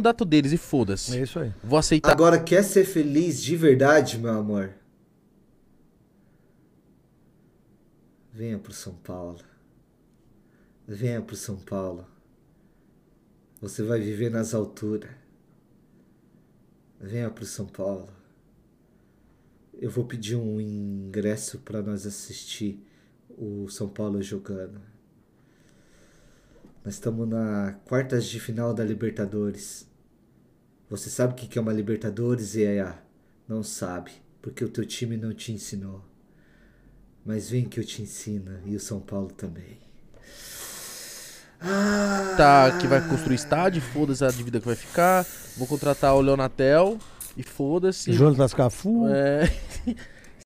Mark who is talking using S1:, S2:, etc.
S1: mandato deles e foda-se. É isso aí. Vou aceitar. Agora, quer ser
S2: feliz de verdade, meu amor? Venha pro São Paulo. Venha pro São Paulo. Você vai viver nas alturas. Venha pro São Paulo. Eu vou pedir um ingresso para nós assistir o São Paulo jogando. Nós estamos na quartas de final da Libertadores. Você sabe o que é uma Libertadores, Iaia? Ah, não sabe, porque o teu time não te ensinou. Mas vem que eu te ensino, e o São Paulo também.
S1: Ah! tá, que vai construir estádio, foda-se a dívida que vai ficar. Vou contratar o Leonatel e foda-se. Jonas Cafu. É.